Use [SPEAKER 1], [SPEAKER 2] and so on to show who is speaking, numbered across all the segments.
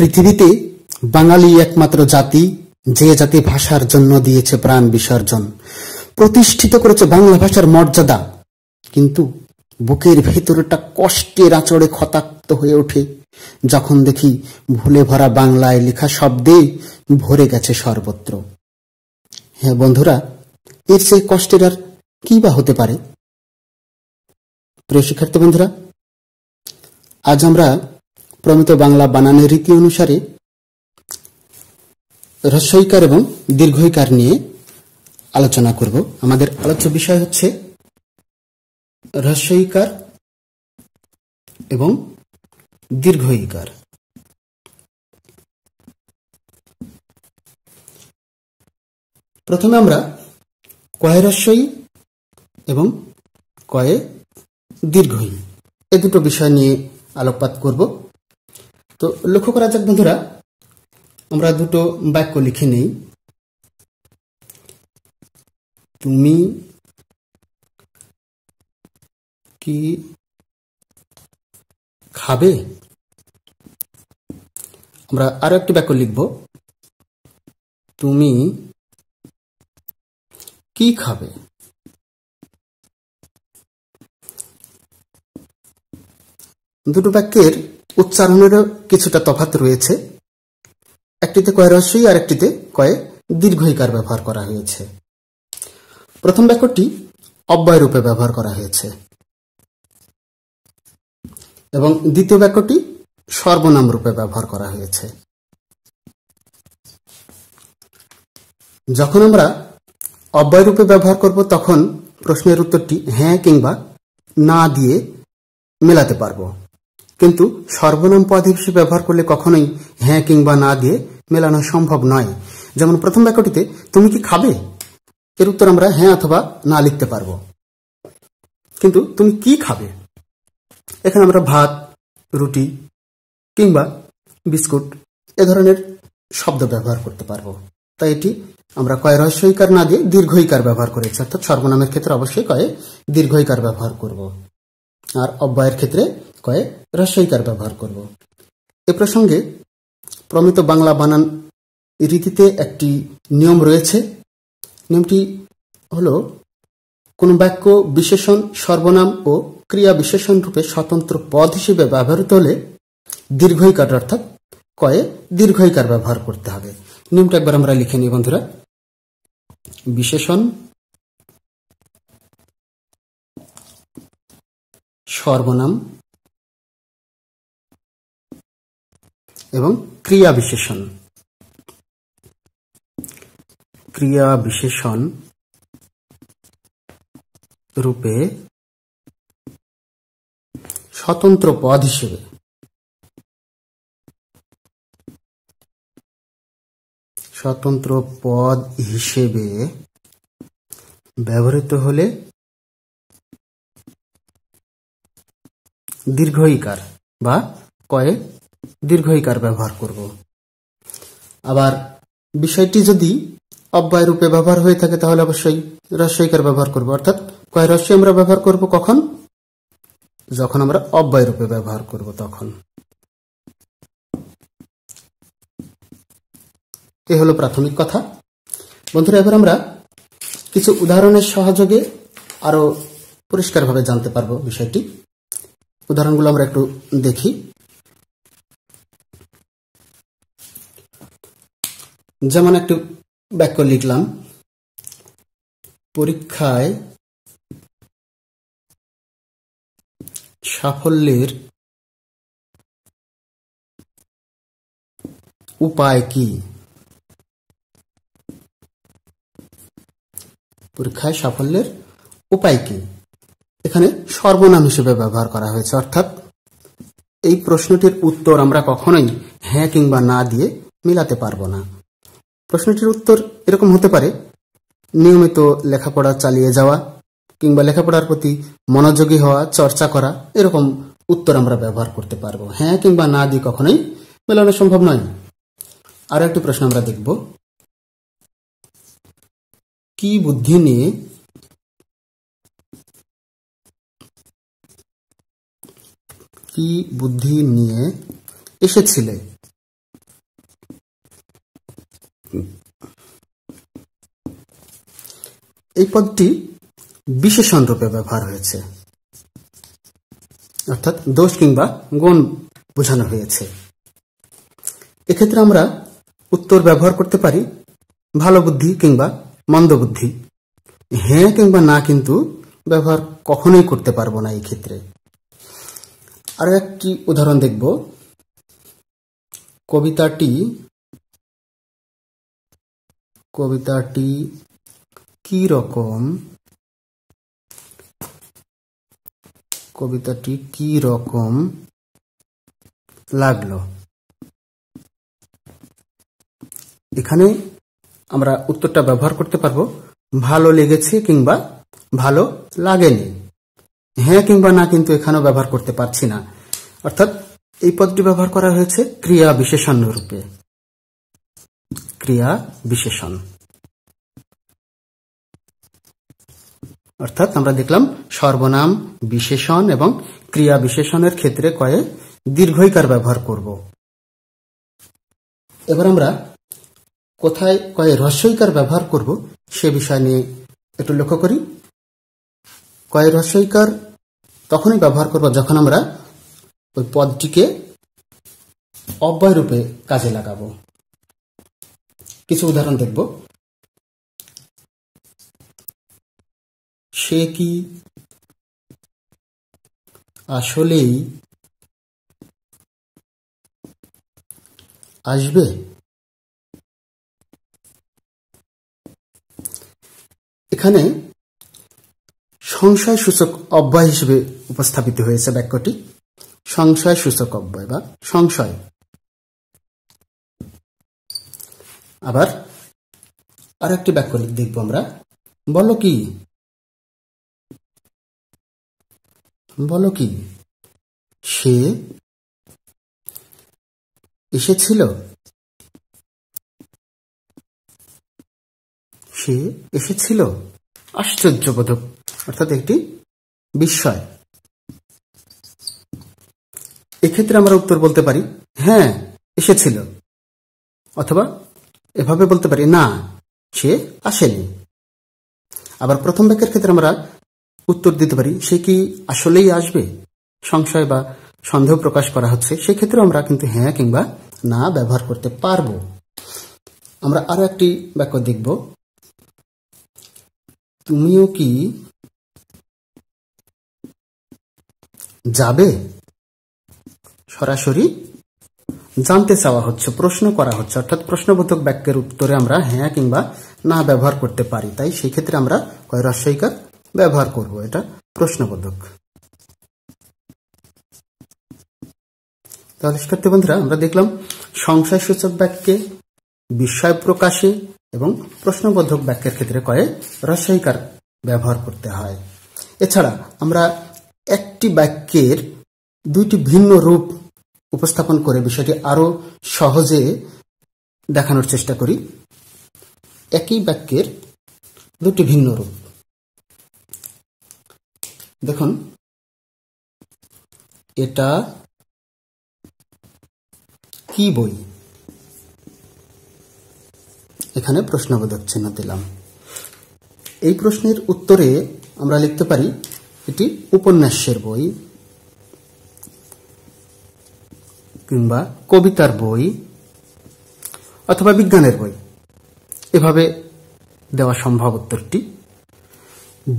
[SPEAKER 1] পৃথিবীতে বাঙালি একমাত্র জাতি যে জাতি ভাষার জন্য দিয়েছে প্রাণ বিসর্জন প্রতিষ্ঠিত করেছে বাংলা ভাষার মর্যাদা কিন্তু বুকের ভেতরটা কষ্টের আঁচড়ে ক্ষতাক্ত হয়ে ওঠে যখন দেখি ভুলে ভরা বাংলায় লেখা শব্দে ভরে গেছে সর্বত্র হ্যাঁ বন্ধুরা এর সেই কষ্টের আর কি বা হতে পারে প্রিয় শিক্ষার্থী বন্ধুরা আজ আমরা প্রমিত বাংলা বানানের রীতি অনুসারে হ্রস্বইকার এবং দীর্ঘইকার নিয়ে
[SPEAKER 2] আলোচনা করব আমাদের আলোচ্য বিষয় হচ্ছে হ্রস্বইকার এবং দীর্ঘইকার প্রথমে আমরা কয়ে হ্রস্বই এবং কয়ে
[SPEAKER 1] দীর্ঘই এ দুটো বিষয় নিয়ে আলোকপাত করব তো লক্ষ্য করা যাক
[SPEAKER 2] বন্ধুরা আমরা দুটো বাক্য লিখে নেই তুমি কি খাবে আমরা আরো একটি বাক্য লিখব তুমি কি খাবে দুটো বাক্যের উচ্চারণেরও কিছুটা তফাত
[SPEAKER 1] রয়েছে একটিতে কয় রহস্যই আর একটিতে কয়ে দীর্ঘইকার ব্যবহার করা হয়েছে প্রথম বাক্যটি অব্যয় রূপে ব্যবহার করা হয়েছে এবং দ্বিতীয় বাক্যটি সর্বনাম রূপে ব্যবহার করা হয়েছে যখন আমরা অব্যয় রূপে ব্যবহার করব তখন প্রশ্নের উত্তরটি হ্যাঁ কিংবা না দিয়ে মেলাতে পারবো কিন্তু সর্বনাম পদ হিসেবে ব্যবহার করলে কখনোই হ্যাঁ কিংবা না দিয়ে মেলানো সম্ভব নয় যেমন প্রথম বাক্যটিতে তুমি কি খাবে এর উত্তর আমরা হ্যাঁ অথবা না লিখতে পারবো কিন্তু তুমি কি খাবে এখানে আমরা ভাত রুটি কিংবা বিস্কুট এ ধরনের শব্দ ব্যবহার করতে পারবো তাই এটি আমরা কয় রহস্যইকার না দিয়ে দীর্ঘইকার ব্যবহার করেছি অর্থাৎ সর্বনামের ক্ষেত্রে অবশ্যই কয়ে দীর্ঘইকার ব্যবহার করব আর অব্যয়ের ক্ষেত্রে কয়ে হ্রস্বইকার ব্যবহার করব এ প্রসঙ্গে প্রমিত বাংলা বানান রীতিতে একটি নিয়ম রয়েছে নিয়মটি হল কোনো বাক্য বিশেষণ সর্বনাম ও ক্রিয়া বিশেষণ রূপে স্বতন্ত্র পদ হিসেবে ব্যবহৃত হলে দীর্ঘইকার অর্থাৎ
[SPEAKER 2] কয়ে দীর্ঘইকার ব্যবহার করতে হবে নিয়মটা একবার আমরা লিখে নিই বন্ধুরা বিশেষণ সর্বনাম এবং ক্রিয়া বিশেষণ ক্রিয়া বিশেষণ রূপে স্বতন্ত্র পদ হিসেবে স্বতন্ত্র পদ হিসেবে ব্যবহৃত হলে দীর্ঘইকার বা কয়েক দীর্ঘইকার ব্যবহার
[SPEAKER 1] করব আবার বিষয়টি যদি অব্যয় রূপে ব্যবহার হয়ে থাকে তাহলে অবশ্যই রস্যইকার ব্যবহার করব অর্থাৎ কয় রস্য আমরা ব্যবহার করব কখন যখন আমরা অব্যয় রূপে ব্যবহার করব তখন এ হলো প্রাথমিক কথা বন্ধুরা এবার আমরা কিছু উদাহরণের সহযোগে আরো পরিষ্কারভাবে জানতে পারবো বিষয়টি উদাহরণগুলো আমরা একটু দেখি
[SPEAKER 2] যেমন একটু বাক্য লিখলাম পরীক্ষায় সাফল্যের উপায় কি
[SPEAKER 1] পরীক্ষায় সাফল্যের উপায় কি এখানে সর্বনাম হিসেবে ব্যবহার করা হয়েছে অর্থাৎ এই প্রশ্নটির উত্তর আমরা কখনোই হ্যাঁ কিংবা না দিয়ে মিলাতে পারবো না প্রশ্নটির উত্তর এরকম হতে পারে নিয়মিত লেখাপড়া চালিয়ে যাওয়া কিংবা লেখাপড়ার প্রতি মনোযোগী হওয়া চর্চা করা এরকম উত্তর আমরা ব্যবহার করতে পারবো হ্যাঁ কিংবা না দিয়ে কখনোই মেলানো সম্ভব
[SPEAKER 2] নয় আরো একটি প্রশ্ন আমরা দেখব কি বুদ্ধি নিয়ে কি বুদ্ধি নিয়ে এসেছিলে
[SPEAKER 1] এই পদটি বিশেষণ রূপে ব্যবহার হয়েছে অর্থাৎ দোষ কিংবা গুণ বোঝানো হয়েছে এক্ষেত্রে আমরা উত্তর ব্যবহার করতে পারি ভালো বুদ্ধি কিংবা মন্দ বুদ্ধি হ্যাঁ কিংবা না কিন্তু ব্যবহার কখনোই করতে পারবো না এই ক্ষেত্রে
[SPEAKER 2] আরও একটি উদাহরণ দেখব কবিতাটি কবিতাটি কি রকম কবিতাটি কি রকম লাগলো
[SPEAKER 1] এখানে আমরা উত্তরটা ব্যবহার করতে পারবো ভালো লেগেছে কিংবা ভালো লাগেনি হ্যাঁ কিংবা না কিন্তু এখানেও ব্যবহার করতে পারছি না অর্থাৎ এই পদটি ব্যবহার করা হয়েছে ক্রিয়া বিশেষণ রূপে ক্রিয়া বিশেষণ অর্থাৎ আমরা দেখলাম সর্বনাম বিশেষণ এবং ক্রিয়া বিশেষণের ক্ষেত্রে কয়ে দীর্ঘইকার ব্যবহার করব এবার আমরা কোথায় কয়ে রস্যইকার ব্যবহার করব সে বিষয় নিয়ে একটু লক্ষ্য করি কয়ে রস্যইকার তখনই ব্যবহার করব যখন আমরা ওই পদটিকে অব্যয় রূপে
[SPEAKER 2] কাজে লাগাবো কিছু উদাহরণ দেখব সে কি আসলেই আসবে এখানে সংশয় সূচক অব্যয় হিসেবে উপস্থাপিত
[SPEAKER 1] হয়েছে বাক্যটি সংশয় সূচক অব্যয় বা সংশয়
[SPEAKER 2] আবার আর একটি বাক্য দেখব আমরা বলো কি বলো কি সে এসেছিল সে এসেছিল আশ্চর্যবোধক অর্থাৎ একটি বিস্ময়
[SPEAKER 1] এক্ষেত্রে আমরা উত্তর বলতে পারি হ্যাঁ এসেছিল অথবা এভাবে বলতে পারি না সে আসেনি আবার প্রথম বাক্যের ক্ষেত্রে আমরা উত্তর দিতে পারি সে কি আসলেই আসবে সংশয় বা সন্দেহ প্রকাশ করা হচ্ছে সেক্ষেত্রে আমরা কিন্তু হ্যাঁ কিংবা না
[SPEAKER 2] ব্যবহার করতে পারব আমরা আরো একটি বাক্য দেখব তুমিও কি যাবে সরাসরি জানতে চাওয়া
[SPEAKER 1] হচ্ছে প্রশ্ন করা হচ্ছে অর্থাৎ প্রশ্নবোধক বাক্যের উত্তরে আমরা হ্যাঁ কিংবা না ব্যবহার করতে পারি তাই সেই ক্ষেত্রে আমরা কয় রস্যইকার ব্যবহার করব এটা প্রশ্নবোধক তাহলে শিক্ষার্থী বন্ধুরা আমরা দেখলাম সংশয় সূচক বাক্যে বিস্ময় প্রকাশে এবং প্রশ্নবোধক বাক্যের ক্ষেত্রে কয়ে রস্যইকার ব্যবহার করতে হয় এছাড়া আমরা একটি বাক্যের দুইটি ভিন্ন রূপ উপস্থাপন করে বিষয়টি আরও সহজে
[SPEAKER 2] দেখানোর চেষ্টা করি একই বাক্যের দুটি ভিন্ন রূপ দেখুন এটা কি বই
[SPEAKER 1] এখানে প্রশ্নবোধক চিহ্ন দিলাম এই প্রশ্নের উত্তরে আমরা লিখতে পারি এটি উপন্যাসের বই কিংবা কবিতার বই অথবা বিজ্ঞানের বই এভাবে দেওয়া সম্ভব উত্তরটি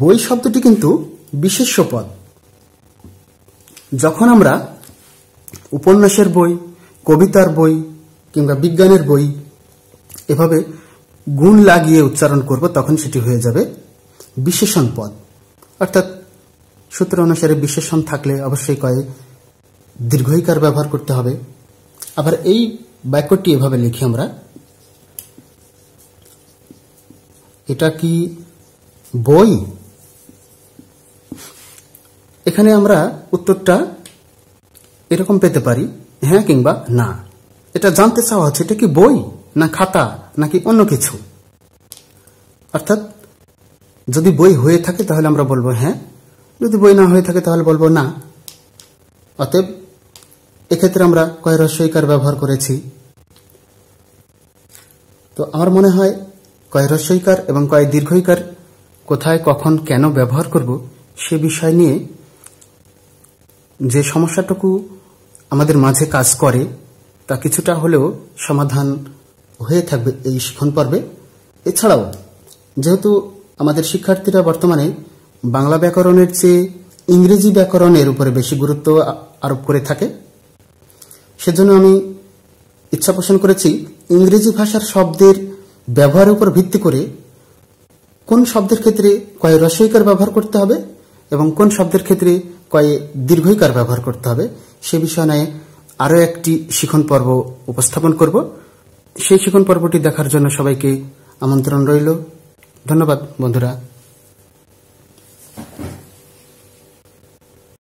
[SPEAKER 1] বই শব্দটি কিন্তু বিশেষ্য পদ যখন আমরা উপন্যাসের বই কবিতার বই কিংবা বিজ্ঞানের বই এভাবে গুণ লাগিয়ে উচ্চারণ করব তখন সেটি হয়ে যাবে বিশেষণ পদ অর্থাৎ সূত্র অনুসারে বিশেষণ থাকলে অবশ্যই কয়ে দীর্ঘইকার ব্যবহার করতে হবে আবার এই বাক্যটি এভাবে লিখি আমরা এটা কি বই এখানে আমরা উত্তরটা এরকম পেতে পারি হ্যাঁ কিংবা না এটা জানতে চাওয়া হচ্ছে এটা কি বই না খাতা নাকি অন্য কিছু অর্থাৎ যদি বই হয়ে থাকে তাহলে আমরা বলবো হ্যাঁ যদি বই না হয়ে থাকে তাহলে বলবো না অতএব এক্ষেত্রে আমরা কয় রস্যইকার ব্যবহার করেছি তো আমার মনে হয় কয় রস্যইকার এবং কয় দীর্ঘইকার কোথায় কখন কেন ব্যবহার করব সে বিষয় নিয়ে যে সমস্যাটুকু আমাদের মাঝে কাজ করে তা কিছুটা হলেও সমাধান হয়ে থাকবে এই শিক্ষণ পর্বে এছাড়াও যেহেতু আমাদের শিক্ষার্থীরা বর্তমানে বাংলা ব্যাকরণের চেয়ে ইংরেজি ব্যাকরণের উপরে বেশি গুরুত্ব আরোপ করে থাকে সেজন্য আমি ইচ্ছা পোষণ করেছি ইংরেজি ভাষার শব্দের ব্যবহারের উপর ভিত্তি করে কোন শব্দের ক্ষেত্রে কয়ে রসইকার ব্যবহার করতে হবে এবং কোন শব্দের ক্ষেত্রে কয়ে দীর্ঘইকার ব্যবহার করতে হবে সে বিষয় নিয়ে আরও একটি শিখন পর্ব উপস্থাপন করব সেই শিখন পর্বটি দেখার জন্য সবাইকে আমন্ত্রণ রইল ধন্যবাদ বন্ধুরা